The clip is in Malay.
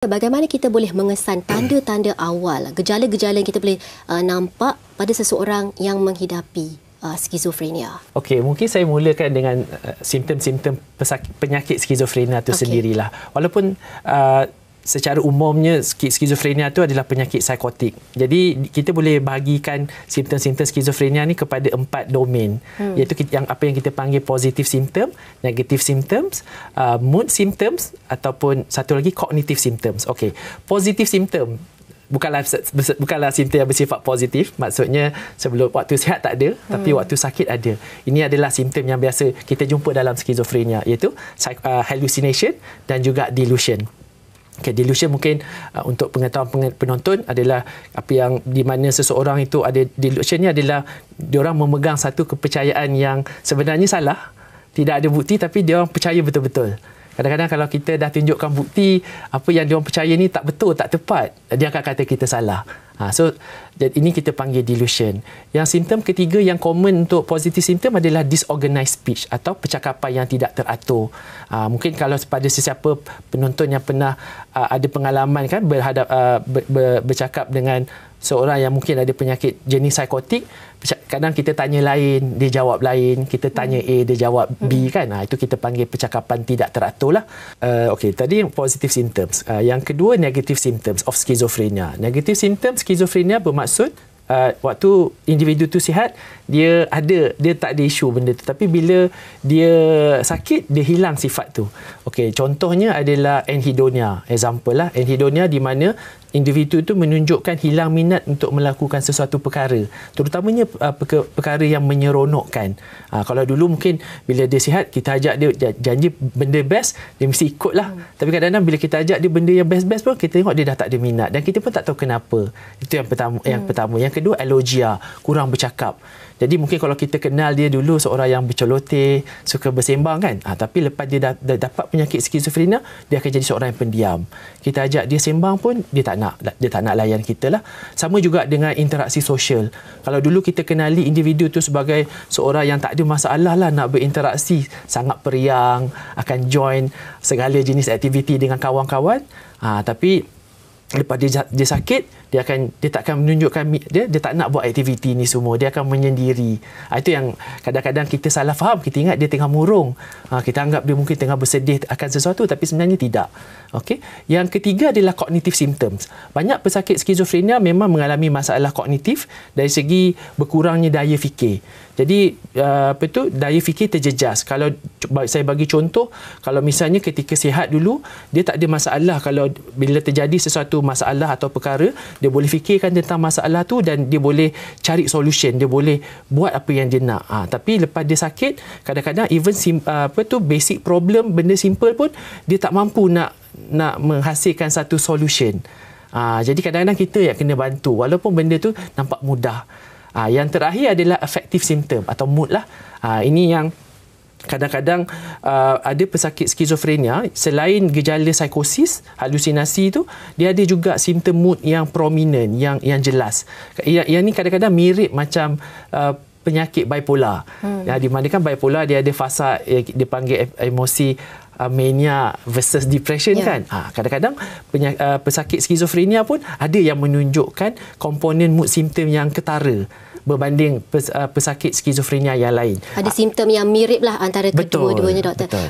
Bagaimana kita boleh mengesan tanda-tanda awal, gejala-gejala yang kita boleh uh, nampak pada seseorang yang menghidapi uh, skizofrenia? Okey, mungkin saya mulakan dengan uh, simptom-simptom penyakit skizofrenia itu okay. sendirilah. Walaupun uh, secara umumnya skizofrenia tu adalah penyakit psikotik. Jadi kita boleh bahagikan simptom-simptom skizofrenia ni kepada empat domain hmm. iaitu yang apa yang kita panggil positif symptom, negative symptoms, uh, mood symptoms ataupun satu lagi cognitive symptoms. Okey. positif symptom bukanlah bukanlah simptom yang bersifat positif maksudnya sebelum waktu sihat tak ada hmm. tapi waktu sakit ada ini adalah simptom yang biasa kita jumpa dalam skizofrenia iaitu uh, hallucination dan juga delusion Okay, delusion mungkin uh, untuk pengetahuan penonton adalah apa yang di mana seseorang itu ada delusion ni adalah orang memegang satu kepercayaan yang sebenarnya salah, tidak ada bukti tapi dia orang percaya betul-betul. Kadang-kadang kalau kita dah tunjukkan bukti apa yang dia orang percaya ni tak betul, tak tepat, dia akan kata kita salah. Ha, so ini kita panggil delusion. Yang simptom ketiga yang common untuk positive symptom adalah disorganized speech atau percakapan yang tidak teratur. Ha, mungkin kalau pada sesiapa penonton yang pernah uh, ada pengalaman kan berhadap uh, ber, ber, bercakap dengan seorang yang mungkin ada penyakit jenis psikotik kadang kita tanya lain dia jawab lain kita tanya A dia jawab B mm-hmm. kan nah, ha, itu kita panggil percakapan tidak teratur lah uh, ok tadi positive symptoms uh, yang kedua negative symptoms of schizophrenia negative symptoms schizophrenia bermaksud uh, waktu individu tu sihat dia ada dia tak ada isu benda tu tapi bila dia sakit dia hilang sifat tu okey contohnya adalah anhedonia example lah anhedonia di mana individu tu menunjukkan hilang minat untuk melakukan sesuatu perkara terutamanya uh, peka, perkara yang menyeronokkan uh, kalau dulu mungkin bila dia sihat kita ajak dia janji benda best dia mesti ikut lah hmm. tapi kadang-kadang bila kita ajak dia benda yang best-best pun kita tengok dia dah tak ada minat dan kita pun tak tahu kenapa itu yang pertama hmm. yang pertama yang kedua elogia, kurang bercakap. Jadi mungkin kalau kita kenal dia dulu seorang yang bercolote, suka bersembang kan. Ha, tapi lepas dia dah, dah dapat penyakit skizofrenia, dia akan jadi seorang yang pendiam. Kita ajak dia sembang pun dia tak nak, dia tak nak layan kita lah. Sama juga dengan interaksi sosial. Kalau dulu kita kenali individu tu sebagai seorang yang tak ada masalah lah nak berinteraksi, sangat periang, akan join segala jenis aktiviti dengan kawan-kawan. Ha, tapi lepas dia dia sakit dia akan dia takkan menunjukkan dia dia tak nak buat aktiviti ni semua dia akan menyendiri ah, itu yang kadang-kadang kita salah faham kita ingat dia tengah murung ah, kita anggap dia mungkin tengah bersedih akan sesuatu tapi sebenarnya tidak okey yang ketiga adalah kognitif symptoms banyak pesakit skizofrenia memang mengalami masalah kognitif dari segi berkurangnya daya fikir jadi uh, apa tu daya fikir terjejas. Kalau saya bagi contoh, kalau misalnya ketika sihat dulu dia tak ada masalah kalau bila terjadi sesuatu masalah atau perkara, dia boleh fikirkan tentang masalah tu dan dia boleh cari solution, dia boleh buat apa yang dia nak. Ha, tapi lepas dia sakit, kadang-kadang even sim, uh, apa tu basic problem benda simple pun dia tak mampu nak nak menghasilkan satu solution. Ha, jadi kadang-kadang kita yang kena bantu walaupun benda tu nampak mudah. Ha, yang terakhir adalah affective symptom atau mood lah. Ha, ini yang kadang-kadang uh, ada pesakit skizofrenia selain gejala psikosis halusinasi itu dia ada juga simptom mood yang prominent yang yang jelas yang, yang ni kadang-kadang mirip macam uh, penyakit bipolar hmm. ya di mana kan bipolar dia ada fasa eh, dipanggil emosi uh, mania versus depression yeah. kan ha, kadang-kadang penya, uh, pesakit skizofrenia pun ada yang menunjukkan komponen mood symptom yang ketara berbanding pes, uh, pesakit skizofrenia yang lain ada uh, ah. simptom yang mirip lah antara kedua-duanya doktor betul.